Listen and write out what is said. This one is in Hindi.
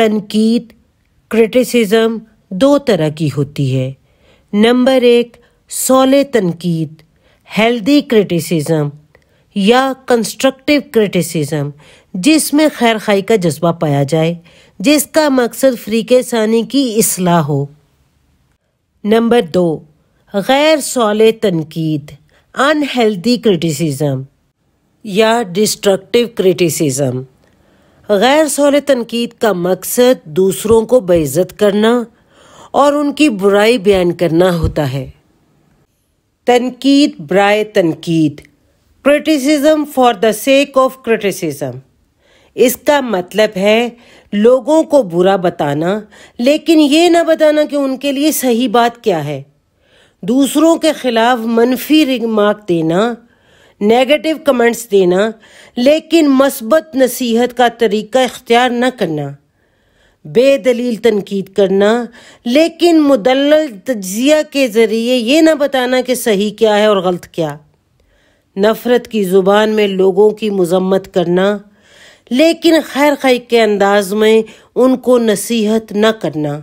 तनकीद क्रिटिसिज्म दो तरह की होती है नंबर एक सोले तनकीद हेल्दी क्रिटिसिज्म या कंस्ट्रक्टिव क्रिटिसिज्म जिसमें खैर खाई का जज्बा पाया जाए जिसका मकसद फ्रीक सानी की असलाह हो नंबर दो गैर सोले तनकीद अनहेल्दी क्रिटिसिज्म या डिस्ट्रक्टिव क्रिटिसिज्म गैर सौल तनकीद का मकसद दूसरों को बेइज्जत करना और उनकी बुराई बयान करना होता है तनकीद ब्राय तनकीद criticism for the sake of criticism इसका मतलब है लोगों को बुरा बताना लेकिन ये ना बताना कि उनके लिए सही बात क्या है दूसरों के खिलाफ मनफी रिमार्क देना नेगेटिव कमेंट्स देना लेकिन मस्बत नसीहत का तरीका इख्तियार न करना बेदलील तनकीद करना लेकिन मुदल तजिया के ज़रिए यह ना बताना कि सही क्या है और गलत क्या नफ़रत की ज़ुबान में लोगों की मजम्मत करना लेकिन खैर खै के अंदाज में उनको नसीहत न करना